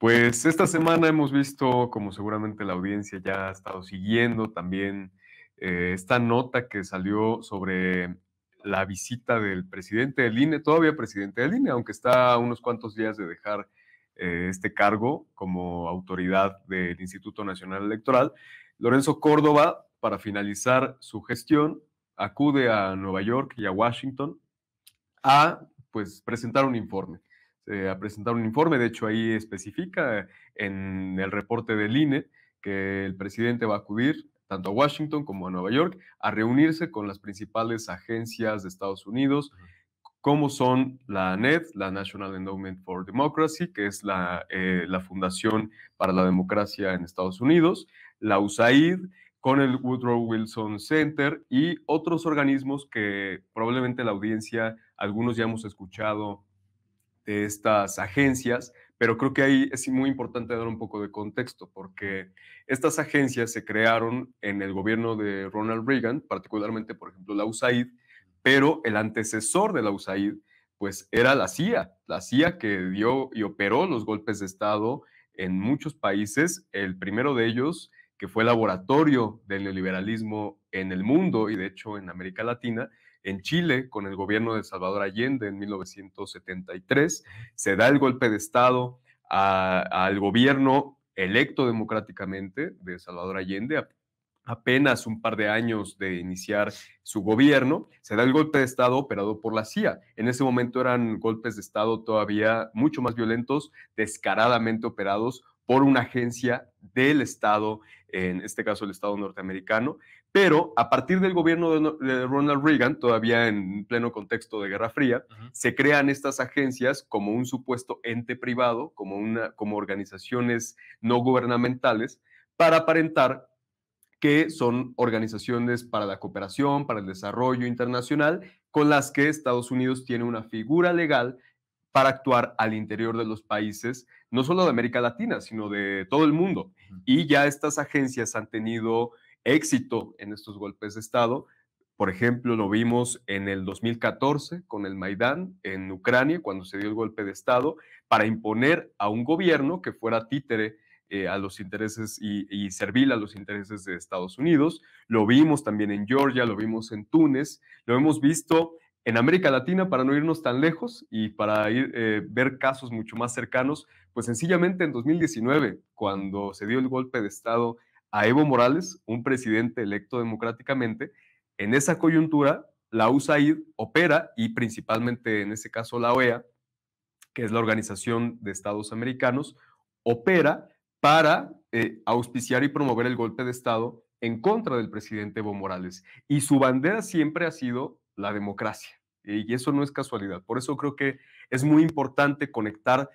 Pues esta semana hemos visto, como seguramente la audiencia ya ha estado siguiendo, también eh, esta nota que salió sobre la visita del presidente del INE, todavía presidente del INE, aunque está a unos cuantos días de dejar eh, este cargo como autoridad del Instituto Nacional Electoral, Lorenzo Córdoba, para finalizar su gestión, acude a Nueva York y a Washington a pues, presentar un informe a presentar un informe, de hecho ahí especifica en el reporte del INE que el presidente va a acudir tanto a Washington como a Nueva York a reunirse con las principales agencias de Estados Unidos, como son la NED, la National Endowment for Democracy, que es la, eh, la Fundación para la Democracia en Estados Unidos, la USAID, con el Woodrow Wilson Center y otros organismos que probablemente la audiencia, algunos ya hemos escuchado de estas agencias, pero creo que ahí es muy importante dar un poco de contexto, porque estas agencias se crearon en el gobierno de Ronald Reagan, particularmente, por ejemplo, la USAID, pero el antecesor de la USAID, pues era la CIA, la CIA que dio y operó los golpes de Estado en muchos países, el primero de ellos que fue laboratorio del neoliberalismo en el mundo y de hecho en América Latina, en Chile con el gobierno de Salvador Allende en 1973. Se da el golpe de Estado al gobierno electo democráticamente de Salvador Allende apenas un par de años de iniciar su gobierno, se da el golpe de Estado operado por la CIA. En ese momento eran golpes de Estado todavía mucho más violentos, descaradamente operados por una agencia del Estado, en este caso el Estado norteamericano, pero a partir del gobierno de Ronald Reagan, todavía en pleno contexto de Guerra Fría, se crean estas agencias como un supuesto ente privado, como, una, como organizaciones no gubernamentales, para aparentar que son organizaciones para la cooperación, para el desarrollo internacional, con las que Estados Unidos tiene una figura legal para actuar al interior de los países, no solo de América Latina, sino de todo el mundo. Y ya estas agencias han tenido éxito en estos golpes de Estado. Por ejemplo, lo vimos en el 2014 con el Maidán en Ucrania, cuando se dio el golpe de Estado, para imponer a un gobierno que fuera títere eh, a los intereses y, y, servil a los intereses de Estados Unidos. Lo vimos también en Georgia, lo vimos en Túnez, lo hemos visto en América Latina, para no irnos tan lejos y para ir, eh, ver casos mucho más cercanos, pues sencillamente en 2019, cuando se dio el golpe de Estado a Evo Morales, un presidente electo democráticamente, en esa coyuntura, la USAID opera y principalmente en ese caso la OEA, que es la Organización de Estados Americanos, opera para eh, auspiciar y promover el golpe de Estado en contra del presidente Evo Morales. Y su bandera siempre ha sido la democracia. Y eso no es casualidad. Por eso creo que es muy importante conectar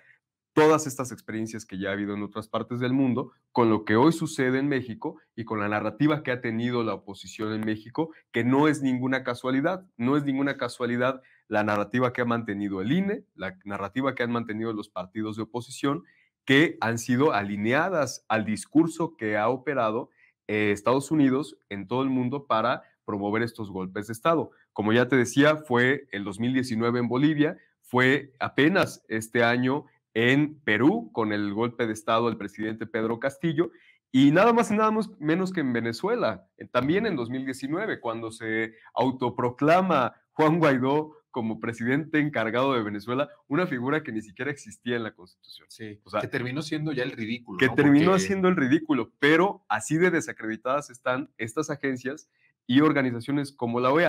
todas estas experiencias que ya ha habido en otras partes del mundo con lo que hoy sucede en México y con la narrativa que ha tenido la oposición en México, que no es ninguna casualidad, no es ninguna casualidad la narrativa que ha mantenido el INE, la narrativa que han mantenido los partidos de oposición, que han sido alineadas al discurso que ha operado eh, Estados Unidos en todo el mundo para promover estos golpes de Estado. Como ya te decía, fue el 2019 en Bolivia, fue apenas este año en Perú con el golpe de Estado del presidente Pedro Castillo y nada más y nada menos que en Venezuela, también en 2019, cuando se autoproclama Juan Guaidó como presidente encargado de Venezuela, una figura que ni siquiera existía en la Constitución. Sí, o sea, que terminó siendo ya el ridículo. Que terminó siendo el ridículo, pero así de desacreditadas están estas agencias y organizaciones como la OEA.